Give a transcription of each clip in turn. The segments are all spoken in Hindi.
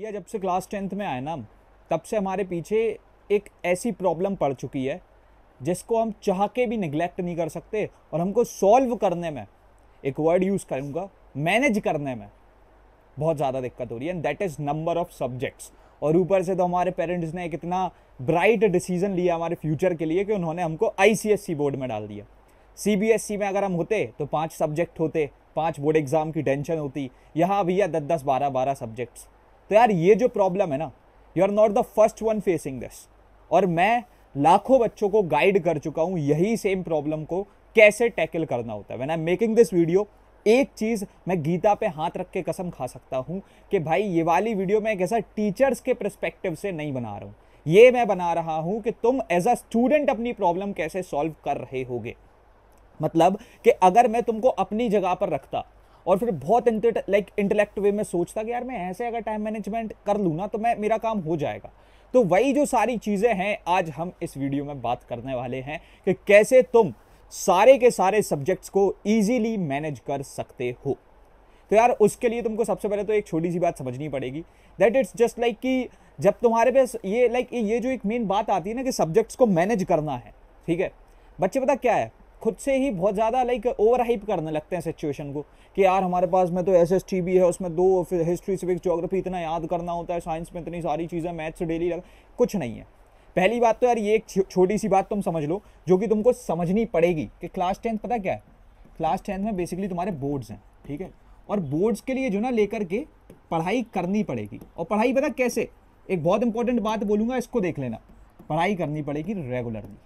भैया जब से क्लास टेंथ में आए ना तब से हमारे पीछे एक ऐसी प्रॉब्लम पड़ चुकी है जिसको हम चाह के भी निगलेक्ट नहीं कर सकते और हमको सॉल्व करने में एक वर्ड यूज़ करूँगा मैनेज करने में बहुत ज़्यादा दिक्कत हो रही है and that is number of subjects और ऊपर से तो हमारे पेरेंट्स ने एक इतना ब्राइट डिसीजन लिया हमारे फ्यूचर के लिए कि उन्होंने हमको आई बोर्ड में डाल दिया सी में अगर हम होते तो पाँच सब्जेक्ट होते पाँच बोर्ड एग्ज़ाम की टेंशन होती यहाँ भैया दस दस बारह बारह सब्जेक्ट्स तो यार ये जो प्रॉब्लम है ना you are not the first one facing this और मैं लाखों बच्चों को गाइड कर चुका हूँ यही सेम प्रॉब्लम को कैसे टैकल करना होता है when I am making this video एक चीज़ मैं गीता पे हाथ रख के कसम खा सकता हूँ कि भाई ये वाली वीडियो मैं एक ऐसा टीचर्स के प्रस्पेक्टिव से नहीं बना रहा हूँ ये मैं बना रहा हूँ कि तुम एज अ स्टूडेंट अपनी प्रॉब्लम कैसे सॉल्व कर रहे होगे मतलब कि अगर मैं तुमको अपनी जगह पर रखता और फिर बहुत लाइक इंटेलेक्ट वे में सोचता कि यार मैं ऐसे अगर टाइम मैनेजमेंट कर लूँ ना तो मैं मेरा काम हो जाएगा तो वही जो सारी चीज़ें हैं आज हम इस वीडियो में बात करने वाले हैं कि कैसे तुम सारे के सारे सब्जेक्ट्स को ईजीली मैनेज कर सकते हो तो यार उसके लिए तुमको सबसे पहले तो एक छोटी सी बात समझनी पड़ेगी दैट इट्स जस्ट लाइक कि जब तुम्हारे पास ये लाइक like, ये जो एक मेन बात आती है ना कि सब्जेक्ट्स को मैनेज करना है ठीक है बच्चे पता क्या है खुद से ही बहुत ज़्यादा लाइक ओवर हाइप करने लगते हैं सिचुएशन को कि यार हमारे पास में तो एस एस टी भी है उसमें दो हिस्ट्री सिविक्स जोग्राफी इतना याद करना होता है साइंस में इतनी सारी चीज़ें मैथ्स डेली लग कुछ नहीं है पहली बात तो यार ये एक छोटी सी बात तुम समझ लो जो कि तुमको समझनी पड़ेगी कि क्लास टेंथ पता क्या है क्लास टेंथ में बेसिकली तुम्हारे बोर्ड्स हैं ठीक है और बोर्ड्स के लिए जो ना लेकर के पढ़ाई करनी पड़ेगी और पढ़ाई पता कैसे एक बहुत इंपॉर्टेंट बात बोलूँगा इसको देख लेना पढ़ाई करनी पड़ेगी रेगुलरली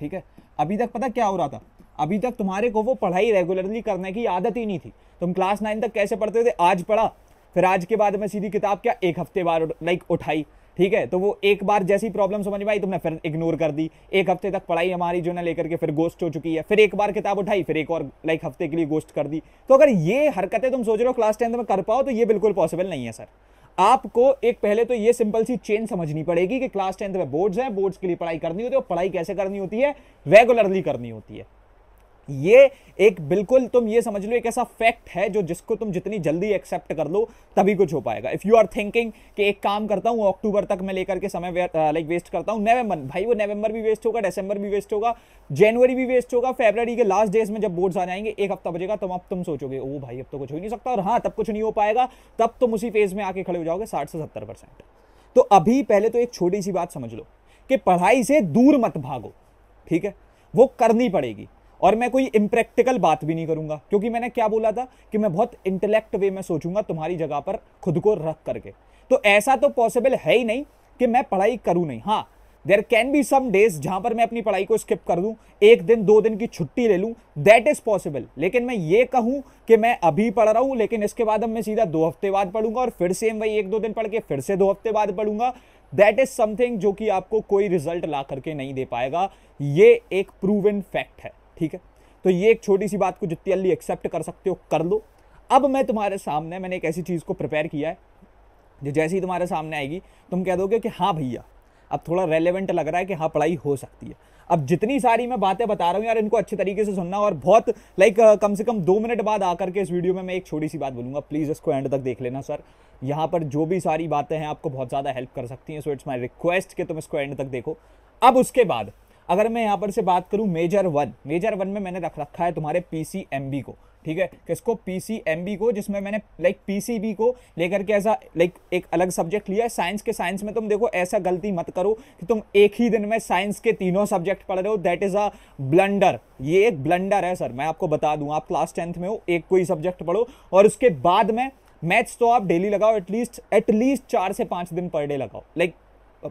ठीक है अभी तक पता क्या हो रहा था अभी तक तुम्हारे को वो पढ़ाई रेगुलरली करने की आदत ही नहीं थी तुम क्लास नाइन तक कैसे पढ़ते थे आज पढ़ा फिर आज के बाद में सीधी किताब क्या एक हफ्ते बार लाइक उठाई ठीक है तो वो एक बार जैसी प्रॉब्लम समझ में आई तुमने फिर इग्नोर कर दी एक हफ्ते तक पढ़ाई हमारी जो ना लेकर के फिर गोस्ट हो चुकी है फिर एक बार किताब उठाई फिर एक और लाइक हफ्ते के लिए गोस्ट कर दी तो अगर ये हरकतें तुम सोच रहे हो क्लास टेंथ में कर पाओ तो ये बिल्कुल पॉसिबल नहीं है सर आपको एक पहले तो ये सिंपल सी चेन समझनी पड़ेगी कि क्लास टेंथ में बोर्ड्स हैं बोर्ड्स के लिए पढ़ाई करनी होती है और पढ़ाई कैसे करनी होती है रेगुलरली करनी होती है ये एक बिल्कुल तुम ये समझ लो एक ऐसा फैक्ट है जो जिसको तुम जितनी जल्दी एक्सेप्ट कर लो तभी कुछ हो पाएगा इफ़ यू आर थिंकिंग कि एक काम करता हूं अक्टूबर तक मैं लेकर के समय लाइक वेस्ट करता हूं नवंबर भाई वो नवंबर भी वेस्ट होगा दिसंबर भी वेस्ट होगा जनवरी भी वेस्ट होगा फेबररी के लास्ट डेज में जब बोर्ड्स आ जाएंगे एक हफ्ता बजेगा तुम अब तुम सोचोगे ओ भाई अब तो कुछ हो ही नहीं सकता और हाँ तब कुछ नहीं हो पाएगा तब तुम उसी फेज में आके खड़े हो जाओगे साठ से सत्तर परसेंट तो अभी पहले तो एक छोटी सी बात समझ लो कि पढ़ाई से दूर मत भागो ठीक है वो करनी पड़ेगी और मैं कोई इम्प्रैक्टिकल बात भी नहीं करूंगा क्योंकि मैंने क्या बोला था कि मैं बहुत इंटेलेक्ट वे में सोचूंगा तुम्हारी जगह पर खुद को रख करके तो ऐसा तो पॉसिबल है ही नहीं कि मैं पढ़ाई करूँ नहीं हाँ there can be some days जहां पर मैं अपनी पढ़ाई को स्किप कर दूं एक दिन दो दिन की छुट्टी ले लूं दैट इज पॉसिबल लेकिन मैं ये कहूं कि मैं अभी पढ़ रहा हूं लेकिन इसके बाद अब मैं सीधा दो हफ्ते बाद पढ़ूंगा और फिर से वही एक दो दिन पढ़ के फिर से दो हफ्ते बाद पढ़ूंगा दैट इज समथिंग जो कि आपको कोई रिजल्ट ला करके नहीं दे पाएगा ये एक प्रूवन फैक्ट है ठीक है तो ये एक छोटी सी बात को जितनी जल्दी एक्सेप्ट कर सकते हो कर लो अब मैं तुम्हारे सामने मैंने एक ऐसी चीज़ को प्रिपेयर किया है जो जैसे ही तुम्हारे सामने आएगी तुम कह दोगे कि हाँ भैया अब थोड़ा रेलिवेंट लग रहा है कि हाँ पढ़ाई हो सकती है अब जितनी सारी मैं बातें बता रहा हूँ यार इनको अच्छे तरीके से सुनना और बहुत लाइक कम से कम दो मिनट बाद आकर के इस वीडियो में मैं एक छोटी सी बात बोलूँगा प्लीज़ इसको एंड तक देख लेना सर यहाँ पर जो भी सारी बातें हैं आपको बहुत ज़्यादा हेल्प कर सकती हैं सो इट्स माई रिक्वेस्ट कि तुम इसको एंड तक देखो अब उसके बाद अगर मैं यहाँ पर से बात करूँ मेजर वन मेजर वन में मैंने रख रखा है तुम्हारे पी को ठीक है किसको पी को जिसमें मैंने लाइक पी को लेकर के ऐसा लाइक एक अलग सब्जेक्ट लिया है साइंस के साइंस में तुम देखो ऐसा गलती मत करो कि तुम एक ही दिन में साइंस के तीनों सब्जेक्ट पढ़ रहे हो दैट इज़ अ ब्लंडर ये एक ब्लंडर है सर मैं आपको बता दूं आप क्लास टेंथ में हो एक कोई सब्जेक्ट पढ़ो और उसके बाद में मैथ्स तो आप डेली लगाओ एटलीस्ट एटलीस्ट चार से पाँच दिन पर डे लगाओ लाइक like,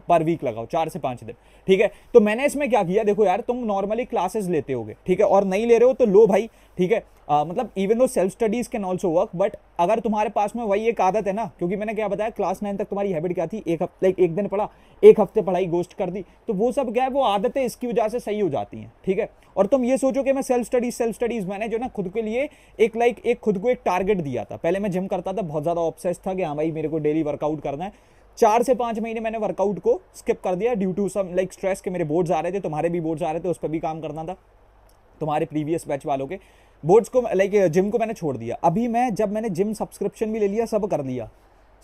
पर वीक लगाओ चार से पांच दिन ठीक है तो मैंने इसमें क्या किया देखो यार तुम नॉर्मली क्लासेस लेते होगे ठीक है और नहीं ले रहे हो तो लो भाई ठीक है आ, मतलब even though self studies can also work but अगर तुम्हारे पास में वही एक आदत है ना क्योंकि मैंने क्या बताया क्लास नाइन तक तुम्हारी हैबिट क्या थी एक लाइक एक दिन पढ़ा एक हफ्ते पढ़ाई गोस्ट कर दी तो वो सब क्या है वो आदतें इसकी वजह से सही हो जाती हैं ठीक है और तुम ये सोचो कि मैं सेल्फ स्टडीज सेल्फ स्टडीज मैंने जो ना खुद के लिए एक लाइक एक खुद को एक टारगेट दिया था पहले मैं जिम करता था बहुत ज़्यादा ऑप्सेस था कि हाँ भाई मेरे को डेली वर्कआउट करना है चार से पाँच महीने मैंने वर्कआउट को स्किप कर दिया due to some like stress के मेरे बोर्ड्स आ रहे थे तुम्हारे भी बोर्ड्स आ रहे थे उस पर भी काम करना था तुम्हारे प्रीवियस बैच वालों के बोर्ड्स को लाइक जिम को मैंने छोड़ दिया अभी मैं जब मैंने जिम सब्सक्रिप्शन भी ले लिया सब कर लिया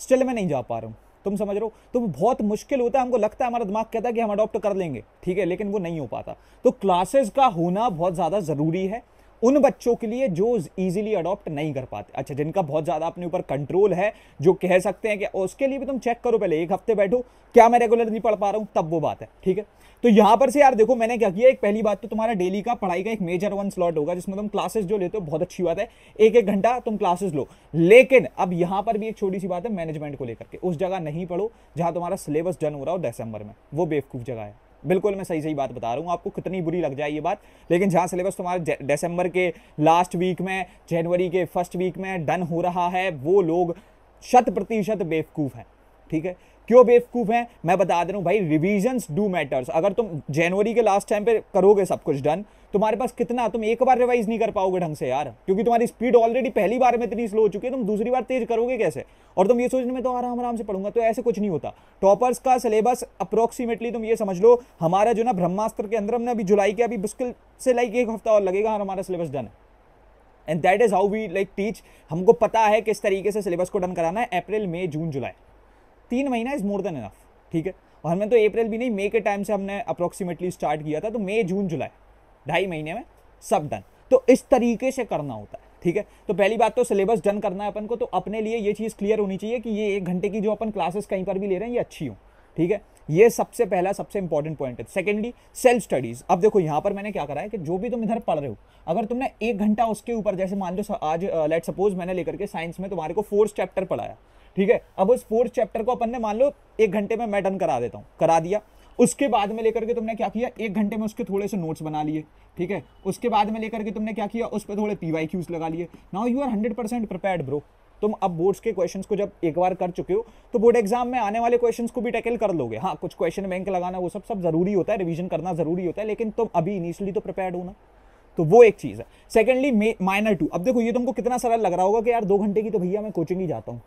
स्टिल मैं नहीं जा पा रहा हूँ तुम समझ रहे हो तो बहुत मुश्किल होता है हमको लगता है हमारा दिमाग कहता है कि हम अडॉप्ट कर लेंगे ठीक है लेकिन वो नहीं हो पाता तो क्लासेस का होना बहुत ज़्यादा ज़रूरी है उन बच्चों के लिए जो ईजिली अडॉप्ट नहीं कर पाते अच्छा जिनका बहुत ज़्यादा अपने ऊपर कंट्रोल है जो कह सकते हैं कि उसके लिए भी तुम चेक करो पहले एक हफ्ते बैठो क्या मैं रेगुलर नहीं पढ़ पा रहा हूँ तब वो बात है ठीक है तो यहाँ पर से यार देखो मैंने क्या किया एक पहली बात तो तुम्हारा डेली का पढ़ाई का एक मेजर वन स्लॉट होगा जिसमें तुम क्लासेस जो लेते हो बहुत अच्छी बात है एक एक घंटा तुम क्लासेस लो लेकिन अब यहाँ पर भी एक छोटी सी बात है मैनेजमेंट को लेकर के उस जगह नहीं पढ़ो जहाँ तुम्हारा सिलेबस डन हो रहा हो दिसंबर में वो बेवकूफ़ जगह है बिल्कुल मैं सही सही बात बता रहा हूँ आपको कितनी बुरी लग जाए ये बात लेकिन जहाँ सिलेबस तुम्हारे दिसंबर के लास्ट वीक में जनवरी के फर्स्ट वीक में डन हो रहा है वो लोग शत प्रतिशत बेवकूफ़ हैं ठीक है क्यों बेवकूफ़ हैं मैं बता दे रहा हूँ भाई रिविजन्स डू मैटर्स अगर तुम जनवरी के लास्ट टाइम पे करोगे सब कुछ डन तुम्हारे पास कितना तुम एक बार रिवाइज नहीं कर पाओगे ढंग से यार क्योंकि तुम्हारी स्पीड ऑलरेडी पहली बार में इतनी स्लो हो चुकी है तुम दूसरी बार तेज करोगे कैसे और तुम ये सोचने में तो आराम आराम से पढ़ूंगा तो ऐसे कुछ नहीं होता टॉपर्स का सिलेबस अप्रोक्सीमेटली तुम ये समझ लो हमारा जो ना ब्रह्मास्त्र के अंदर हमने अभी जुलाई के अभी मुश्किल से लाइक एक हफ्ता और लगेगा और हमारा syllabus done and that is how we like teach हमको पता है किस तरीके से सिलेबस को डन कराना है अप्रैल मई जून जुलाई तीन महीना इज़ मोर देन इनफ ठीक है और हमने तो अप्रैल भी नहीं मई के टाइम से हमने अप्रोक्सीमेटली स्टार्ट किया था तो मई जून जुलाई ढाई महीने में सब डन तो इस तरीके से करना होता है ठीक है तो पहली बात तो सिलेबस डन करना है अपन को तो अपने लिए ये चीज़ क्लियर होनी चाहिए कि ये एक घंटे की जो अपन क्लासेस कहीं पर भी ले रहे हैं ये अच्छी हो ठीक है ये सबसे पहला सबसे इंपॉर्टेंट पॉइंट है सेकेंडली सेल्फ स्टडीज अब देखो यहाँ पर मैंने क्या करा है कि जो भी तुम इधर पढ़ रहे हो अगर तुमने एक घंटा उसके ऊपर जैसे मान लो आज लेट सपोज मैंने लेकर के साइंस में तुम्हारे को फोर्थ चैप्टर पढ़ाया ठीक है अब उस फोर्थ चैप्टर को अपन ने मान लो एक घंटे में मैं डन करा देता हूँ करा दिया उसके बाद में लेकर के तुमने क्या किया एक घंटे में उसके थोड़े से नोट्स बना लिए ठीक है उसके बाद में लेकर के तुमने क्या किया उस पर थोड़े पी वाई क्यूज लगा लिए now you are hundred percent prepared bro तुम अब बोर्ड्स के क्वेश्चंस को जब एक बार कर चुके हो तो बोर्ड एग्जाम में आने वाले क्वेश्चंस को भी टैकल कर लोगे हाँ कुछ क्वेश्चन बैंक लगाना वो सब सब जरूरी होता है रिवीजन करना जरूरी होता है लेकिन तुम अभी इनिशियली तो प्रिपेयर्ड हो ना तो वो एक चीज़ है सेकेंडली माइनर टू अब देखो ये तुमको कितना सरल लग रहा होगा कि यार दो घंटे की तो भैया मैं कोचिंग ही जाता हूँ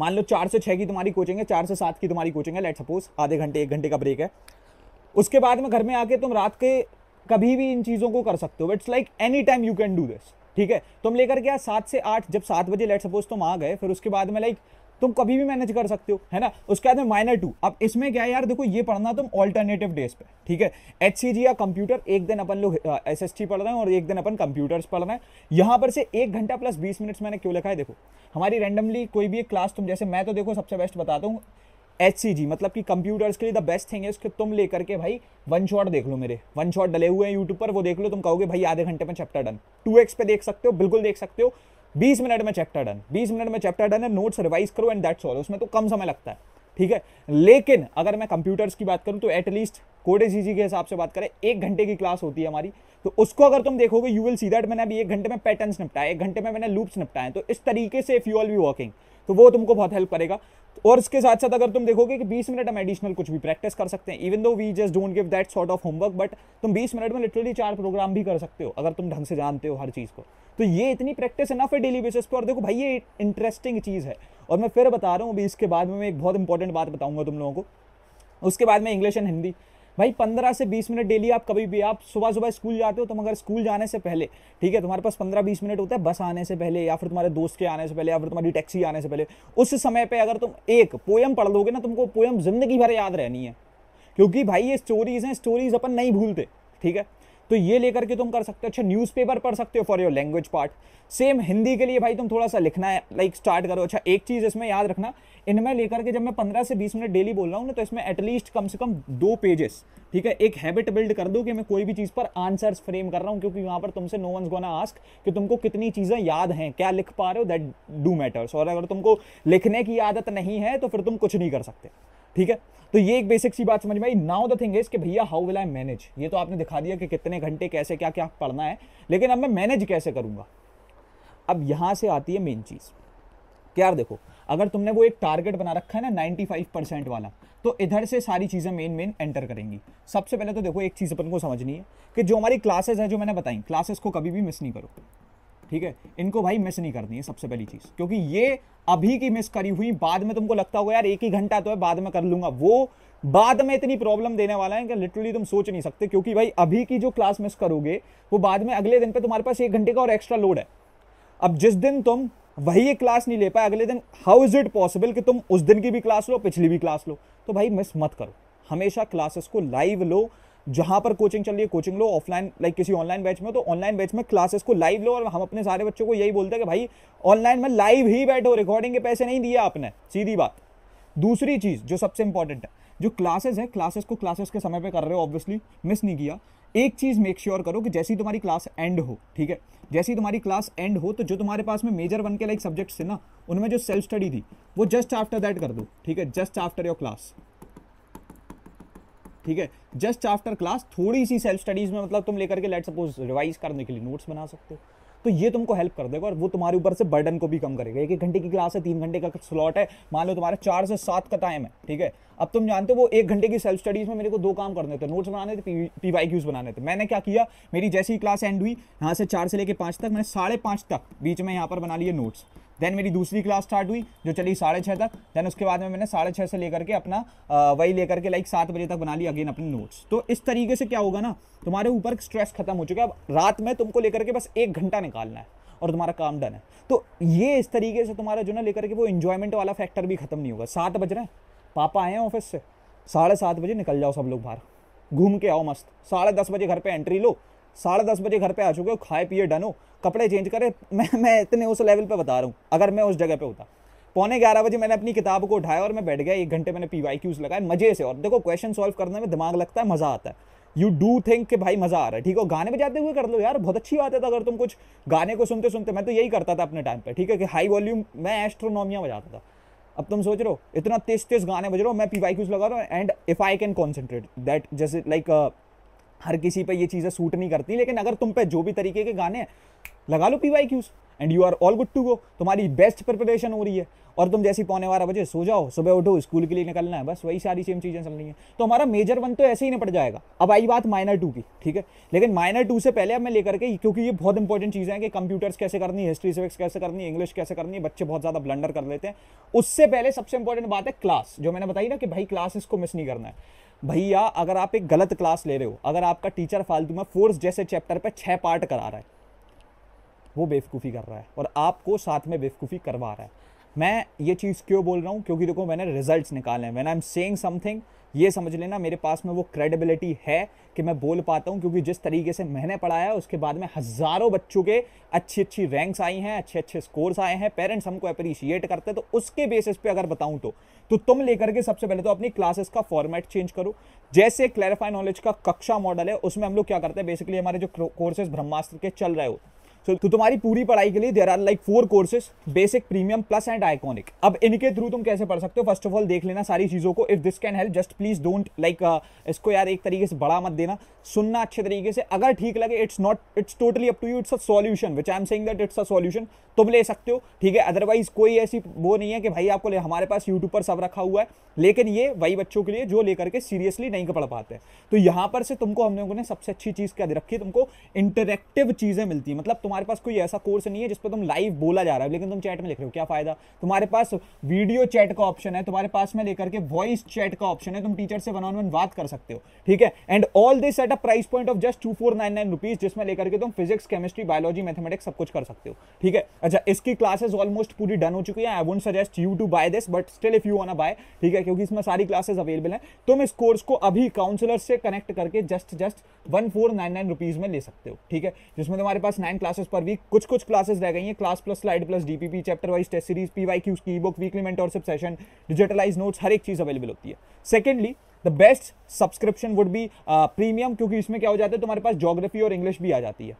मान लो चार से छः की तुम्हारी कोचिंग है चार से सात की तुम्हारी कोचिंग है लेट सपोज आधे घंटे एक घंटे का ब्रेक है उसके बाद में घर में आके तुम रात के कभी भी इन चीज़ों को कर सकते हो it's like any time you can do this ठीक है तुम लेकर गया सात से आठ जब सात बजे लेट सपोज तुम आ गए फिर उसके बाद में लाइक तुम कभी भी मैनेज कर सकते हो है ना उसके बाद में माइनर टू अब इसमें क्या यार देखो ये पढ़ना तुम ऑल्टरनेटिव डेज पे ठीक है एच या कंप्यूटर एक दिन अपन लोग एस एस पढ़ रहे हैं और एक दिन अपन कंप्यूटर्स पढ़ रहे हैं यहाँ पर से एक घंटा प्लस बीस मिनट्स मैंने क्यों लिखा है देखो हमारी रैंडमली कोई भी एक क्लास तुम जैसे मैं तो देखो सबसे बेस्ट बताता हूँ एच मतलब कि कंप्यूटर्स के लिए द बेस्ट थिंग है उसके तुम लेकर के भाई वन शॉट देख लो मेरे वन शॉट डले हुए हैं यूट्यूब पर वो देख लो तुम कहोगे भाई आधे घंटे में चैप्टर डन टू पे देख सकते हो बिल्कुल देख सकते हो बीस मिनट में चैप्टर डन बीस मिनट में चैप्टर डन है नोट्स रिवाइज करो एंड दैट्स ऑल उसमें तो कम समय लगता है ठीक है लेकिन अगर मैं कंप्यूटर्स की बात करूं तो एटलीस्ट कोडे सी के हिसाब से बात करें एक घंटे की क्लास होती है हमारी तो उसको अगर तुम देखोगे यू विल सी दैट मैंने अभी एक घंटे में पैटर्न्स निपटाए एक घंटे में मैंने लूप्स निपटाए तो इस तरीके से if you all be working तो वो तुमको बहुत हेल्प करेगा और इसके साथ साथ अगर तुम देखोगे कि 20 मिनट हम एडिशनल कुछ भी प्रैक्टिस कर सकते हैं even though we just don't give that sort of homework but तुम 20 मिनट में लिटरली चार प्रोग्राम भी कर सकते हो अगर तुम ढंग से जानते हो हर चीज़ को तो ये इतनी प्रैक्टिस इनफ है डेली बेसिस पर और देखो भाई ये इंटरेस्टिंग चीज़ है और मैं फिर बता रहा हूँ अभी इसके बाद में मैं एक बहुत इंपॉर्टेंट बात बताऊँगा तुम लोगों को उसके बाद में इंग्लिश एंड हिंदी भाई पंद्रह से बीस मिनट डेली आप कभी भी आप सुबह सुबह स्कूल जाते हो तो मगर स्कूल जाने से पहले ठीक है तुम्हारे पास पंद्रह बीस मिनट होता है बस आने से पहले या फिर तुम्हारे दोस्त के आने से पहले या फिर तुम्हारी टैक्सी आने से पहले उस समय पर अगर तुम एक पोएम पढ़ लोगे ना तुमको पोएम जिंदगी भर याद रहनी है क्योंकि भाई ये स्टोरीज हैं स्टोरीज अपन नहीं भूलते ठीक है तो ये लेकर के तुम कर सकते हो अच्छा न्यूज़पेपर पढ़ सकते हो for your language part same Hindi के लिए भाई तुम थोड़ा सा लिखना है लाइक स्टार्ट करो अच्छा एक चीज़ इसमें याद रखना इनमें लेकर के जब मैं पंद्रह से बीस मिनट डेली बोल रहा हूँ ना तो इसमें एटलीस्ट कम से कम दो पेजेस ठीक है एक हैबिट बिल्ड कर दो कि मैं कोई भी चीज़ पर आंसर्स फ्रेम कर रहा हूँ क्योंकि वहाँ पर तुमसे नो वंस गोना आस्क कि तुमको कितनी चीज़ें याद हैं क्या लिख पा रहे हो दैट डू मैटर्स और अगर तुमको लिखने की आदत नहीं है तो फिर तुम कुछ नहीं कर सकते ठीक है तो ये एक बेसिक सी बात समझ में आई नाउ द थिंग इज कि भैया हाउ विल आई मैनेज ये तो आपने दिखा दिया कि कितने घंटे कैसे क्या क्या पढ़ना है लेकिन अब मैं मैनेज कैसे करूँगा अब यहाँ से आती है मेन चीज़ क्या देखो अगर तुमने वो एक टारगेट बना रखा है ना 95 परसेंट वाला तो इधर से सारी चीज़ें मेन मेन एंटर करेंगी सबसे पहले तो देखो एक चीज़ अपन को समझनी है कि जो हमारी क्लासेस है जो मैंने बताई क्लासेस को कभी भी मिस नहीं करो ठीक है इनको भाई मिस नहीं करनी है सबसे पहली चीज़ क्योंकि ये अभी की मिस करी हुई बाद में तुमको लगता होगा यार एक ही घंटा तो है बाद में कर लूंगा वो बाद में इतनी प्रॉब्लम देने वाला है कि लिटरली तुम सोच नहीं सकते क्योंकि भाई अभी की जो क्लास मिस करोगे वो बाद में अगले दिन पे तुम्हारे पास एक घंटे का और एक्स्ट्रा लोड है अब जिस दिन तुम वही एक क्लास नहीं ले पाए अगले दिन हाउ इज इट पॉसिबल कि तुम उस दिन की भी क्लास लो पिछली भी क्लास लो तो भाई मिस मत करो हमेशा क्लासेस को लाइव लो जहां पर कोचिंग चल रही है कोचिंग लो ऑफलाइन लाइक किसी ऑनलाइन बैच में तो ऑनलाइन बैच में क्लासेस को लाइव लो और हम अपने सारे बच्चों को यही बोलते हैं कि भाई ऑनलाइन में लाइव ही बैठो रिकॉर्डिंग के पैसे नहीं दिए आपने सीधी बात दूसरी चीज़ जो सबसे इंपॉर्टेंट है जो क्लासेस है क्लासेस को क्लासेस के समय पर कर रहे हो ऑब्वियसली मिस नहीं किया एक चीज़ मेक श्योर करो कि जैसी तुम्हारी क्लास एंड हो ठीक है जैसी तुम्हारी क्लास एंड हो तो जो तुम्हारे पास में मेजर वन के लाइक सब्जेक्ट्स थे ना उनमें जो सेल्फ स्टडी थी वो जस्ट आफ्टर दैट कर दो ठीक है जस्ट आफ्टर योर क्लास ठीक है जस्ट आफ्टर क्लास थोड़ी सी सेल्फ स्टडीज में मतलब तुम लेकर के लेट सपोज रिवाइज करने के लिए नोट्स बना सकते हो तो ये तुमको हेल्प कर देगा और वो तुम्हारे ऊपर से बर्डन को भी कम करेगा एक एक घंटे की क्लास है तीन घंटे का स्लॉट है मान लो तुम्हारे चार से सात का टाइम है ठीक है अब तुम जानते हो वो एक घंटे की सेल्फ स्टडीज में मेरे को दो काम करने थे नोट्स बनाने थे पी वाई क्यूज बनाने थे मैंने क्या किया मेरी जैसी क्लास एंड हुई यहाँ से चार से लेकर पाँच तक मैंने साढ़े पाँच तक बीच में यहाँ पर बना लिए नोट्स देन मेरी दूसरी क्लास स्टार्ट हुई जो चली साढ़े छः तक देन उसके बाद में मैंने साढ़े छः से लेकर के अपना वही लेकर के लाइक सात बजे तक बना ली अगेन अपने नोट्स तो इस तरीके से क्या होगा ना तुम्हारे ऊपर स्ट्रेस खत्म हो चुका है अब रात में तुमको लेकर के बस एक घंटा निकालना है और तुम्हारा काम डन है तो ये इस तरीके से तुम्हारा जो ना लेकर के वो इन्जॉयमेंट वाला फैक्टर भी खत्म नहीं होगा सात बज रहे हैं पापा आए हैं ऑफिस से साढ़े सात बजे निकल जाओ सब लोग बाहर घूम के आओ मस्त साढ़े दस बजे घर पे एंट्री लो साढ़े दस बजे घर पे आ चुके हो खाए पिए डन हो कपड़े चेंज करे मैं मैं इतने उस लेवल पे बता रहा हूँ अगर मैं उस जगह पे होता पौने ग्यारह बजे मैंने अपनी किताब को उठाया और मैं बैठ गया एक घंटे मैंने पी वाई क्यूज लगाए मजे से और देखो क्वेश्चन सॉल्व करने में दिमाग लगता है मज़ा आता है यू डू थिंक कि भाई मज़ा आ रहा है ठीक है गाने बजाते हुए कर लो यार बहुत अच्छी बात है तो अगर तुम कुछ गाने को सुनते सुनते मैं तो यही करता था अपने टाइम पर ठीक है कि हाई वॉल्यूम मैं एस्ट्रोनॉमिया बजाता था अब तुम सोच रहे हो इतना तेज तेज गाने बज रहे हो मैं पी वाई क्यूज लगा रहा हूँ and if I can concentrate that जैसे लाइक uh, हर किसी पे ये चीज़ें सूट नहीं करती लेकिन अगर तुम पे जो भी तरीके के गाने लगा लो P Y Qs and you are all good to go तुम्हारी बेस्ट प्रिपरेशन हो रही है और तुम जैसी पौने बारह बजे सो जाओ सुबह उठो स्कूल के लिए निकलना है बस वही सारी सेम चीज़ें चल रही हैं तो हमारा मेजर वन तो ऐसे ही निपट जाएगा अब आई बात माइनर टू की ठीक है लेकिन माइनर टू से पहले अब मैं लेकर के क्योंकि ये बहुत इंपॉर्टेंट चीज़ें हैं कि कंप्यूटर्स कैसे करनी है हिस्ट्री सिविक्स कैसे करनी है इंग्लिश कैसे करनी है बच्चे बहुत ज़्यादा ब्लंडर कर लेते हैं उससे पहले सबसे इंपॉर्टेंट बात है क्लास जो मैंने बताई ना कि भाई क्लास इसको मिस नहीं करना है भैया अगर आप एक गलत क्लास ले रहे हो अगर आपका टीचर फालतू में फोर्स जैसे चैप्टर पर छः पार्ट करा रहा है वो बेवकूफ़ी कर रहा है और आपको साथ में बेवकूफ़ी करवा रहा है मैं ये चीज़ क्यों बोल रहा हूँ क्योंकि देखो मैंने रिजल्ट्स निकाले हैं when I am saying something ये समझ लेना मेरे पास में वो क्रेडिबिलिटी है कि मैं बोल पाता हूँ क्योंकि जिस तरीके से मैंने पढ़ाया उसके बाद में हज़ारों बच्चों के अच्छी अच्छी रैंक्स आई हैं अच्छे अच्छे स्कोर्स आए हैं पेरेंट्स हमको अप्रिशिएट करते हैं तो उसके बेसिस पे अगर बताऊँ तो तो तुम लेकर के सबसे पहले तो अपनी क्लासेस का फॉर्मेट चेंज करो जैसे क्लैरिफाई नॉलेज का कक्षा मॉडल है उसमें हम लोग क्या करते हैं बेसिकली हमारे जो कोर्सेज ब्रह्मास्त्र के चल रहे होते हैं सो तो तुम्हारी पूरी पढ़ाई के लिए there are like four courses basic premium plus and iconic अब इनके थ्रू तुम कैसे पढ़ सकते हो फर्स्ट ऑफ ऑल देख लेना सारी चीज़ों को if this can help just please don't like इसको यार एक तरीके से बड़ा मत देना सुनना अच्छे तरीके से अगर ठीक लगे it's not it's totally up to you it's a solution which I am saying that it's a solution तुम ले सकते हो ठीक है अदरवाइज कोई ऐसी वो नहीं है कि भाई आपको ले हमारे पास यूट्यूब पर सब रखा हुआ है लेकिन ये वही बच्चों के लिए जो लेकर के सीरियसली नहीं पढ़ पाते तो यहाँ पर से तुमको हम लोगों ने सबसे अच्छी चीज़ क्या दे रखी है तुमको इंटरेक्टिव चीज़ें मिलती हैं मतलब तुम्हारे तुम्हारे पास कोई ऐसा कोर्स नहीं है जिस पर तुम लाइव बोला जा रहा है लेकिन तुम चैट में लिख रहे हो क्या फायदा तुम्हारे पास वीडियो चैट का ऑप्शन है तुम्हारे पास में लेकर के वॉइस चैट का ऑप्शन है तुम टीचर से वन ऑन वन बात कर सकते हो ठीक है and all this at a price point of just two four nine nine rupees जिसमें लेकर के तुम फिजिक्स केमिस्ट्री बायोलॉजी मैथमेटिक्स सब कुछ कर सकते हो ठीक है अच्छा इसकी क्लासेज ऑलमोस्ट पूरी डन हो चुकी है I would suggest you to buy this but still if you on buy ठीक है क्योंकि इसमें सारी क्लासेज अवेलेबल है तुम इस कोर्स को अभी काउंसिलर से कनेक्ट करके just just one four nine nine rupees में ले सकते हो ठीक है जिसमें तुम्हारे पास nine classes classes per week कुछ कुछ क्लासेस रह गई हैं class plus slide plus DPP chapter wise test series PYQ की book weekly mentorship session digitalise notes हर एक चीज़ अवेलेबल होती है secondly the best subscription would be premium क्योंकि इसमें क्या हो जाता है तुम्हारे पास जोग्राफी और इंग्लिश भी आ जाती है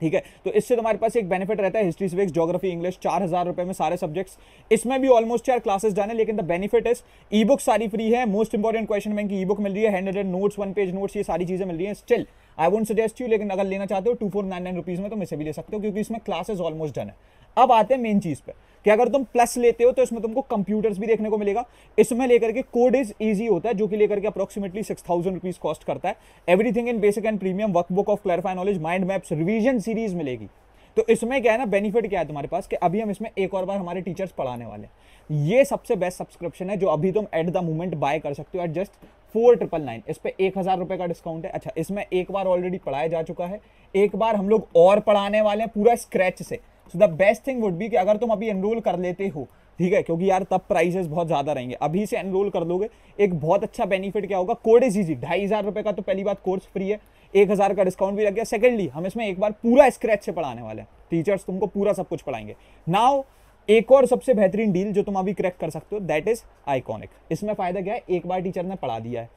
ठीक है तो इससे तुम्हारे पास एक बेनिफिट रहता है हिस्ट्री सिविक्स जोग्राफी इंग्लिश चार हज़ार रुपए में सारे सब्जेक्ट्स इसमें भी ऑलमोस्ट चार क्लासेस जाने लेकिन the benefit is e book सारी फ्री है मोस्ट इंपॉर्टेंट क्वेश्चन बैंक की ई बुक मिल रही है hand notes one page notes ये सारी चीज़ें मिल रही है still I would suggest you लेकिन अगर लेना चाहते हो two four nine nine rupees में तो इसे भी ले सकते हो क्योंकि इसमें क्लासेज ऑलमोस्ट डन है अब आते हैं मेन चीज़ पे कि अगर तुम प्लस लेते हो तो इसमें तुमको कंप्यूटर्स भी देखने को मिलेगा इसमें लेकर के कोड इज ईजी होता है जो कि लेकर के approximately six thousand rupees cost करता है everything in basic and premium workbook of clarify knowledge mind maps revision series मिलेगी तो इसमें क्या है ना बेनिफिट क्या है तुम्हारे पास कि अभी हम इसमें एक और बार हमारे टीचर्स पढ़ाने वाले हैं ये सबसे बेस्ट सब्सक्रिप्शन है जो अभी तुम एट द मोमेंट बाय कर सकते हो at just four triple nine इस पर एक हज़ार रुपये का डिस्काउंट है अच्छा इसमें एक बार ऑलरेडी पढ़ाया जा चुका है एक बार हम लोग और पढ़ाने वाले हैं पूरा स्क्रैच से so the best thing would be कि अगर तुम अभी एनरोल कर लेते हो ठीक है क्योंकि यार तब प्राइसेस बहुत ज़्यादा रहेंगे अभी से एनरोल कर दोगे एक बहुत अच्छा बेनिफिट क्या होगा कोड इज ईजी ढाई हज़ार रुपये का तो पहली बार कोर्स फ्री है एक हज़ार का डिस्काउंट भी लग गया सेकेंडली हम इसमें एक बार पूरा स्क्रैच से पढ़ाने वाले हैं टीचर्स तुमको पूरा सब कुछ पढ़ाएंगे नाउ एक और सबसे बेहतरीन डील जो तुम अभी क्रैक कर सकते हो दैट इज़ आइकॉनिक इसमें फ़ायदा क्या है एक बार टीचर ने पढ़ा दिया है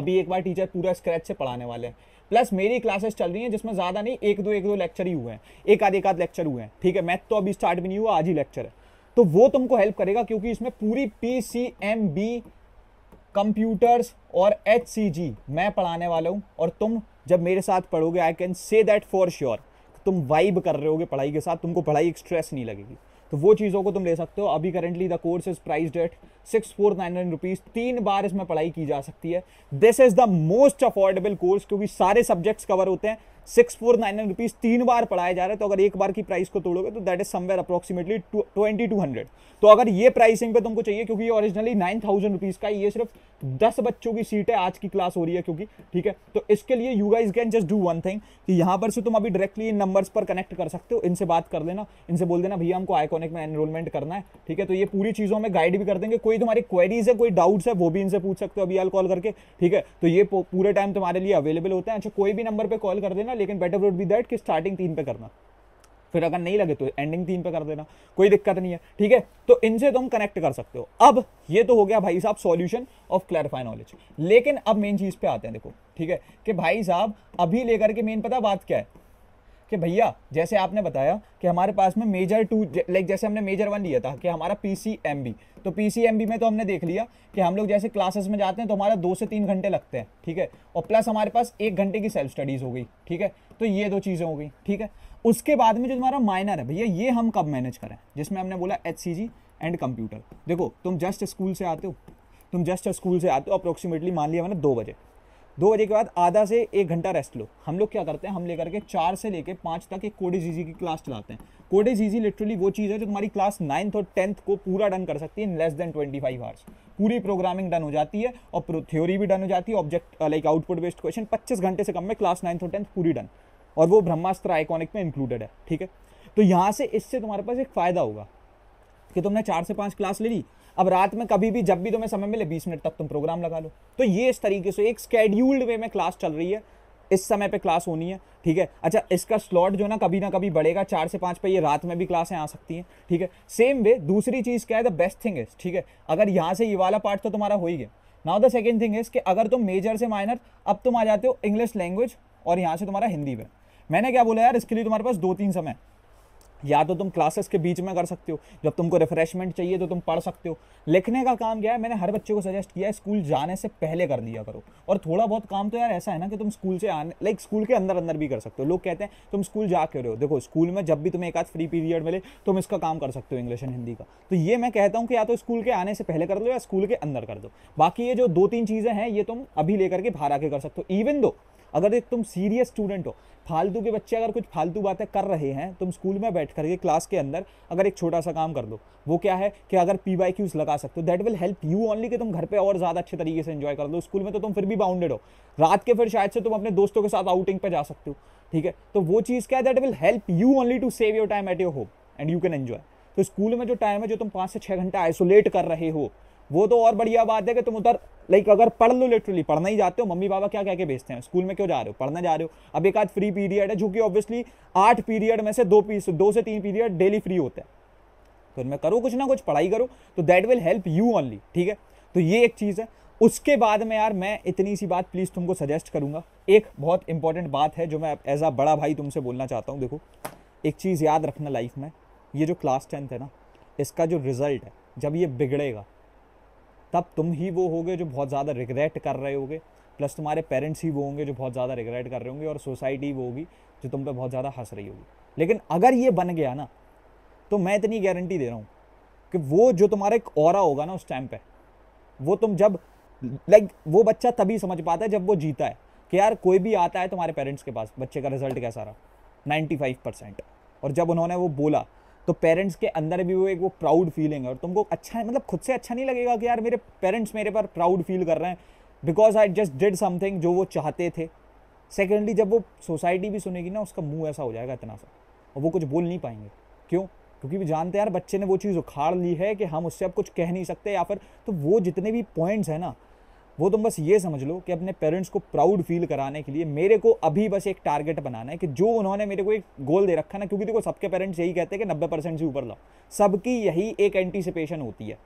अभी एक बार टीचर पूरा स्क्रैच से पढ़ाने वाले हैं प्लस मेरी क्लासेस चल रही हैं जिसमें ज़्यादा नहीं एक दो एक दो लेक्चर ही हुए हैं एक आध एक आध लेक्चर हुए हैं ठीक है मैथ तो अभी स्टार्ट भी नहीं हुआ आज ही लेक्चर है तो वो तुमको हेल्प करेगा क्योंकि इसमें पूरी P C M B computers और एच सी जी मैं पढ़ाने वाला हूँ और तुम जब मेरे साथ पढ़ोगे I can say that for sure तुम वाइब कर रहे होगे पढ़ाई के साथ तुमको पढ़ाई स्ट्रेस नहीं लगेगी तो वो चीज़ों को तुम ले सकते हो अभी currently the course is priced at six four nine nine rupees तीन बार इसमें पढ़ाई की जा सकती है this is the most affordable course क्योंकि सारे सब्जेक्ट्स कवर होते हैं six four nine nine rupees तीन बार पढ़ाया जा रहा है तो अगर एक बार की प्राइस को तोड़ोगे तो that is somewhere approximately twenty two hundred तो अगर ये प्राइसिंग पे तुमको चाहिए क्योंकि ये ओरिजिनली नाइन थाउजेंड रुपीज़ का ये सिर्फ दस बच्चों की सीट है आज की क्लास हो रही है क्योंकि ठीक है तो इसके लिए you guys can just do one thing कि यहाँ पर से तुम अभी डायरेक्टली इन नंबर्स पर कनेक्ट कर सकते हो इनसे बात कर लेना इनसे बोल देना भैया हमको आइकॉनिक में एनरोलमेंट करना है ठीक है तो ये पूरी चीज़ों में गाइड भी कर देंगे कोई कोई तुम्हारी क्वेरीज है कोई डाउट्स है वो भी इनसे पूछ सकते हो अभी यार कॉल करके ठीक है तो ये पूरे टाइम तुम्हारे लिए अवेलेबल होता है अच्छा कोई भी नंबर पर कॉल कर देना लेकिन बेटर वुड बी दैट कि स्टार्टिंग तीन पे करना फिर अगर नहीं लगे तो एंडिंग तीन पे कर देना कोई दिक्कत नहीं है ठीक है तो इनसे तुम कनेक्ट कर सकते हो अब ये तो हो गया भाई साहब सॉल्यूशन ऑफ क्लैरिफाई नॉलेज लेकिन अब मेन चीज़ पे आते हैं देखो ठीक है कि भाई साहब अभी लेकर के मेन पता बात क्या है कि भैया जैसे आपने बताया कि हमारे पास में मेजर टू लाइक जैसे हमने मेजर वन लिया था कि हमारा पी तो पी में तो हमने देख लिया कि हम लोग जैसे क्लासेस में जाते हैं तो हमारा दो से तीन घंटे लगते हैं ठीक है और प्लस हमारे पास एक घंटे की सेल्फ स्टडीज़ हो गई ठीक है तो ये दो चीज़ें हो गई ठीक है उसके बाद में जो तुम्हारा माइनर है भैया ये हम कब मैनेज करें जिसमें हमने बोला एच एंड कंप्यूटर देखो तुम जस्ट स्कूल से आते हो तुम जस्ट स्कूल से आते हो अप्रोक्सीमेटली मान लिया मैंने दो बजे दो बजे के बाद आधा से एक घंटा रेस्ट लो हम लोग क्या करते हैं हम लेकर के चार से लेकर पाँच तक एक कोडे जीजी की क्लास चलाते हैं कोडे जीजी लिटरली वो चीज़ है जो तुम्हारी क्लास नाइन्थ और टेंथ को पूरा डन कर सकती है in less than twenty five hours पूरी प्रोग्रामिंग डन हो जाती है और थ्योरी भी डन हो जाती है object like output based question पच्चीस घंटे से कम में क्लास नाइन्थ और टेंथ पूरी डन और वो ब्रह्मास्त्र आइकॉनिक में इंक्लूडेड है ठीक है तो यहाँ से इससे तुम्हारे पास एक फ़ायदा होगा कि तुमने चार से पाँच क्लास ले ली अब रात में कभी भी जब भी तुम्हें समय मिले बीस मिनट तक तुम प्रोग्राम लगा लो तो ये इस तरीके से एक स्केड्यूल्ड वे में क्लास चल रही है इस समय पे क्लास होनी है ठीक है अच्छा इसका स्लॉट जो ना कभी ना कभी बढ़ेगा चार से पाँच पे ये रात में भी क्लासें आ सकती हैं ठीक है सेम वे दूसरी चीज़ क्या है द बेस्ट थिंग इज ठीक है अगर यहाँ से ये वाला पार्ट तो तुम्हारा हो ही गया now the second thing is कि अगर तुम मेजर से माइनर अब तुम आ जाते हो इंग्लिश लैंग्वेज और यहाँ से तुम्हारा हिंदी में मैंने क्या बोला यार इसके लिए तुम्हारे पास दो तीन समय या तो तुम क्लासेस के बीच में कर सकते हो जब तुमको रिफ्रेशमेंट चाहिए तो तुम पढ़ सकते हो लिखने का काम क्या है मैंने हर बच्चे को सजेस्ट किया है स्कूल जाने से पहले कर दिया करो और थोड़ा बहुत काम तो यार ऐसा है ना कि तुम स्कूल से आने लाइक स्कूल के अंदर अंदर भी कर सकते हो लोग कहते हैं तुम स्कूल जा कर रहे हो देखो स्कूल में जब भी तुम्हें एक आध फ्री पीरियड मिले तुम इसका काम कर सकते हो इंग्लिश एंड हिंदी का तो ये मैं कहता हूँ कि या तो स्कूल के आने से पहले कर लो या स्कूल के अंदर कर दो बाकी ये जो दो तीन चीज़ें हैं ये तुम अभी लेकर के बाहर आके कर सकते हो इवन दो अगर एक तुम सीरियस स्टूडेंट हो फालतू के बच्चे अगर कुछ फालतू बातें कर रहे हैं तुम स्कूल में बैठ करके क्लास के अंदर अगर एक छोटा सा काम कर दो वो क्या है कि अगर पी वाई क्यूज लगा सकते हो that will help you only कि तुम घर पे और ज़्यादा अच्छे तरीके से एंजॉय कर दो स्कूल में तो तुम फिर भी बाउंडेड हो रात के फिर शायद से तुम अपने दोस्तों के साथ आउटिंग पर जा सकते हो ठीक है तो वो चीज़ क्या है that will help you only to save your time at your home and you can enjoy तो स्कूल में जो टाइम है जो तुम पाँच से छः घंटा आइसोलेट कर रहे हो वो तो और बढ़िया बात है कि तुम उधर लाइक अगर पढ़ लो लिटरली पढ़ना ही जाते हो मम्मी पापा क्या कह के भेजते हैं स्कूल में क्यों जा रहे हो पढ़ना जा रहे हो अब एक आध फ्री पीरियड है जो कि ऑब्वियसली आठ पीरियड में से दो पीस दो से तीन पीरियड डेली फ्री होता है तो उनमें करो कुछ ना कुछ पढ़ाई करो तो that will help you only ठीक है तो ये एक चीज़ है उसके बाद में यार मैं इतनी सी बात प्लीज़ तुमको सजेस्ट करूँगा एक बहुत इंपॉर्टेंट बात है जो मैं एज आ बड़ा भाई तुमसे बोलना चाहता हूँ देखो एक चीज़ याद रखना लाइफ में ये जो क्लास टेंथ है ना इसका जो रिज़ल्ट है जब ये बिगड़ेगा तब तुम ही वो होगे जो बहुत ज़्यादा रिग्रेट कर रहे होगे प्लस तुम्हारे पेरेंट्स ही वो होंगे जो बहुत ज़्यादा रिग्रेट कर रहे होंगे और सोसाइटी वो होगी जो तुम पे बहुत ज़्यादा हंस रही होगी लेकिन अगर ये बन गया ना तो मैं इतनी गारंटी दे रहा हूँ कि वो जो तुम्हारा एक और होगा ना उस टाइम पर वो तुम जब लाइक वो बच्चा तभी समझ पाता है जब वो जीता है कि यार कोई भी आता है तुम्हारे पेरेंट्स के पास बच्चे का रिजल्ट कैसा रहा नाइन्टी फाइव परसेंट और जब उन्होंने वो बोला तो पेरेंट्स के अंदर भी वो एक वो प्राउड फीलिंग है और तुमको अच्छा मतलब खुद से अच्छा नहीं लगेगा कि यार मेरे पेरेंट्स मेरे पर प्राउड फील कर रहे हैं because I just did something जो वो चाहते थे सेकेंडली जब वो सोसाइटी भी सुनेगी ना उसका मुंह ऐसा हो जाएगा इतना सा और वो कुछ बोल नहीं पाएंगे क्यों क्योंकि भी जानते हैं यार बच्चे ने वो चीज़ उखाड़ ली है कि हम उससे अब कुछ कह नहीं सकते या फिर तो वो जितने भी पॉइंट्स हैं ना वो तुम बस ये समझ लो कि अपने पेरेंट्स को प्राउड फील कराने के लिए मेरे को अभी बस एक टारगेट बनाना है कि जो उन्होंने मेरे को एक गोल दे रखा ना क्योंकि देखो सबके पेरेंट्स यही कहते हैं कि नब्बे परसेंट से ऊपर लाओ सबकी यही एक एंटिसिपेशन होती है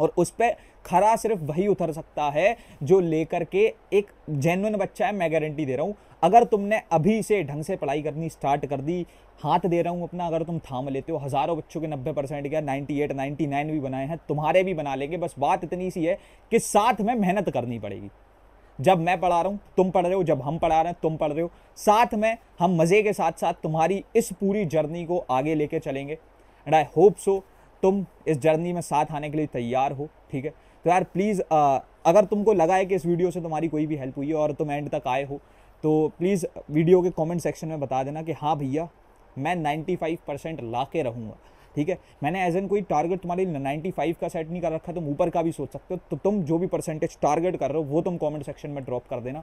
और उस पर खरा सिर्फ वही उतर सकता है जो लेकर के एक जेनुअन बच्चा है मैं गारंटी दे रहा हूँ अगर तुमने अभी से ढंग से पढ़ाई करनी स्टार्ट कर दी हाथ दे रहा हूँ अपना अगर तुम थाम लेते हो हज़ारों बच्चों के 90 परसेंट क्या 98 99 भी बनाए हैं तुम्हारे भी बना लेंगे बस बात इतनी सी है कि साथ में मेहनत करनी पड़ेगी जब मैं पढ़ा रहा हूँ तुम पढ़ रहे हो जब हम पढ़ा रहे हैं तुम पढ़ रहे हो साथ में हम मज़े के साथ साथ तुम्हारी इस पूरी जर्नी को आगे लेके चलेंगे एंड आई होप सो तुम इस जर्नी में साथ आने के लिए तैयार हो ठीक है तो यार प्लीज़ uh, अगर तुमको लगा है कि इस वीडियो से तुम्हारी कोई भी हेल्प हुई है और तुम एंड तक आए हो तो प्लीज़ वीडियो के कमेंट सेक्शन में बता देना कि हाँ भैया मैं 95 परसेंट ला के रहूँगा ठीक है मैंने एज एन कोई टारगेट तुम्हारे लिए 95 का सेट नहीं कर रखा तुम ऊपर का भी सोच सकते हो तो तुम जो भी परसेंटेज टारगेट कर रहे हो वो तुम कमेंट सेक्शन में ड्रॉप कर देना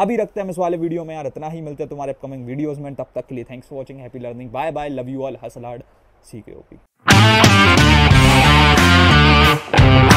अभी रखते हैं इस वाले वीडियो में यार इतना ही मिलते हैं तुम्हारे अपकमिंग वीडियोज़ में तब तक के लिए thanks for watching happy learning bye bye love you all हसलाड सी के ओपी Thank you.